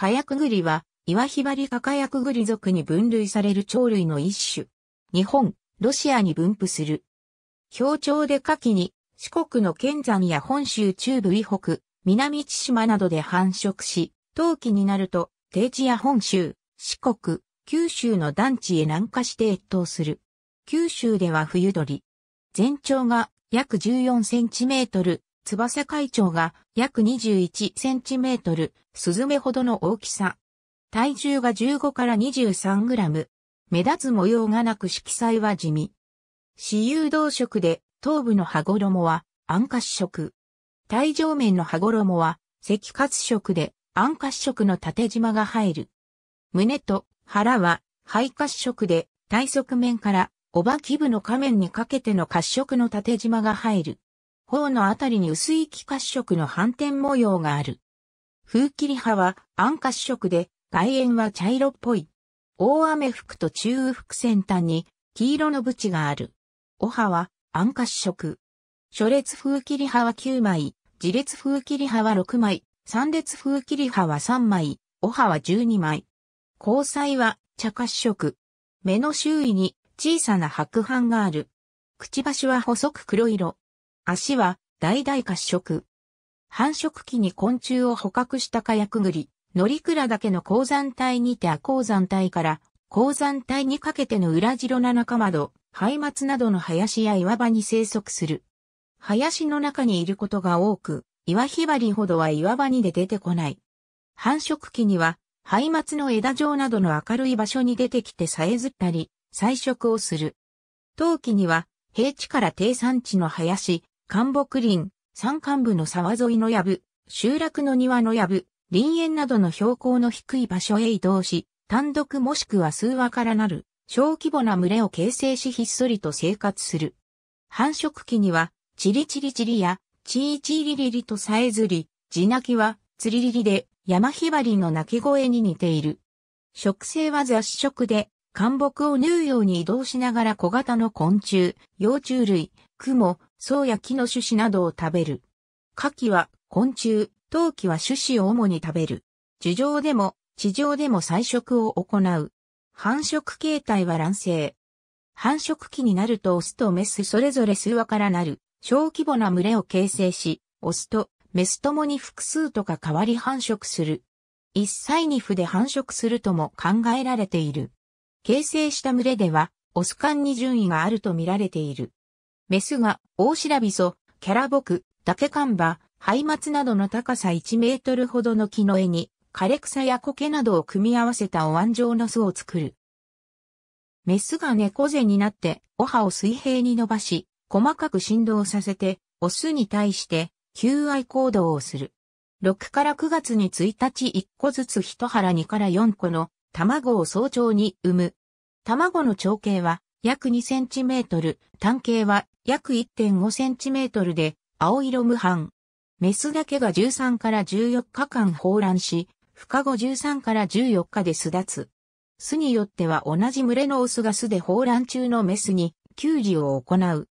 カヤクグリは、岩ヒバリ科カヤクグリ属に分類される鳥類の一種。日本、ロシアに分布する。氷鳥で夏季に、四国の県山や本州中部以北、南千島などで繁殖し、冬季になると、低地や本州、四国、九州の団地へ南下して越冬する。九州では冬鳥。全長が約14センチメートル、翼会長が約21センチメートル、スズメほどの大きさ。体重が15から23グラム。目立つ模様がなく色彩は地味。私有動色で、頭部の羽衣は暗褐色。体上面の羽衣は赤褐色で暗褐色の縦縞が入る。胸と腹は肺褐色で体側面からおばき部の仮面にかけての褐色の縦縞が入る。頬のあたりに薄い気褐色の斑点模様がある。風切り葉は暗褐色で、外縁は茶色っぽい。大雨服と中雨服先端に黄色のブチがある。お葉は暗褐色。初列風切り葉は9枚、自列風切り葉は6枚、三列風切り葉は3枚、お葉は12枚。交際は茶褐色。目の周囲に小さな白斑がある。くちばしは細く黒色。足は、大々褐色。繁殖期に昆虫を捕獲したカヤクグリ、ノリクラだけの鉱山帯にて亜鉱山帯から鉱山帯にかけての裏白なハイマ松などの林や岩場に生息する。林の中にいることが多く、岩ひばりほどは岩場にで出てこない。繁殖期には、マツの枝状などの明るい場所に出てきてさえずったり、採食をする。冬季には、平地から低山地の林、寒木林、山間部の沢沿いの藪、集落の庭の藪、林園などの標高の低い場所へ移動し、単独もしくは数話からなる、小規模な群れを形成しひっそりと生活する。繁殖期には、チリチリチリや、チーチリリリとさえずり、地鳴きは、ツリリリで、山ひばりの鳴き声に似ている。食性は雑食で、寒木を縫うように移動しながら小型の昆虫、幼虫類、蜘蛛、草や木の種子などを食べる。牡蠣は昆虫、陶器は種子を主に食べる。樹上でも地上でも採食を行う。繁殖形態は卵生。繁殖期になるとオスとメスそれぞれ数羽からなる小規模な群れを形成し、オスとメスともに複数とか変わり繁殖する。一歳二夫で繁殖するとも考えられている。形成した群れでは、オス間に順位があると見られている。メスが、大白シビソ、キャラボク、ダケカンバ、ハイマツなどの高さ1メートルほどの木の絵に、枯れ草や苔などを組み合わせたお椀状の巣を作る。メスが猫背になって、お歯を水平に伸ばし、細かく振動させて、オスに対して、求愛行動をする。6から9月に1日1個ずつ1腹2から4個の卵を早朝に産む。卵の長径は約2センチメートル、単径は約 1.5cm で青色無斑。メスだけが13から14日間放卵し、孵化後13から14日で巣立つ。巣によっては同じ群れのオスが巣で放卵中のメスに給仕を行う。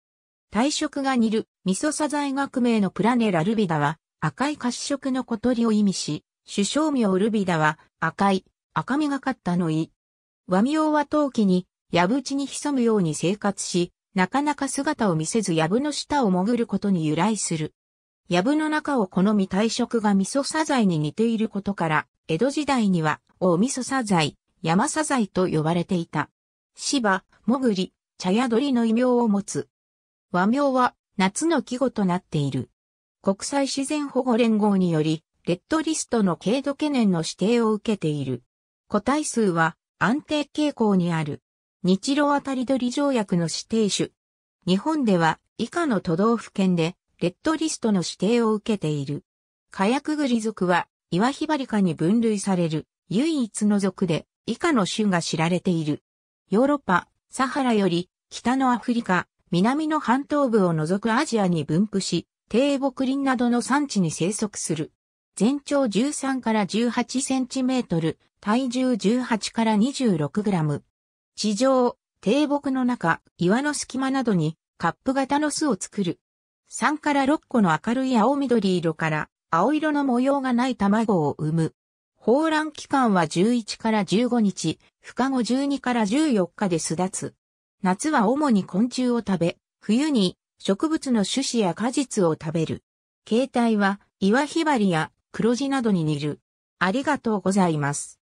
体色が似るミソサザイ学名のプラネラルビダは赤い褐色の小鳥を意味し、首相名ルビダは赤い、赤みがかったのい。和名は陶器に、矢淵に潜むように生活し、なかなか姿を見せず藪の下を潜ることに由来する。藪の中を好み体色が味噌サザイに似ていることから、江戸時代には、大味噌サザイ、山サザイと呼ばれていた。芝、潜り、茶屋鳥の異名を持つ。和名は、夏の季語となっている。国際自然保護連合により、レッドリストの軽度懸念の指定を受けている。個体数は安定傾向にある。日露当たり取り条約の指定種。日本では以下の都道府県でレッドリストの指定を受けている。カヤクグリ属は岩ヒバリカに分類される唯一の属で以下の種が知られている。ヨーロッパ、サハラより北のアフリカ、南の半島部を除くアジアに分布し、低木林などの産地に生息する。全長13から18センチメートル、体重18から26グラム。地上、低木の中、岩の隙間などにカップ型の巣を作る。3から6個の明るい青緑色から青色の模様がない卵を産む。放卵期間は11から15日、孵化後12から14日で巣立つ。夏は主に昆虫を食べ、冬に植物の種子や果実を食べる。形態は岩ひばりや黒地などに似る。ありがとうございます。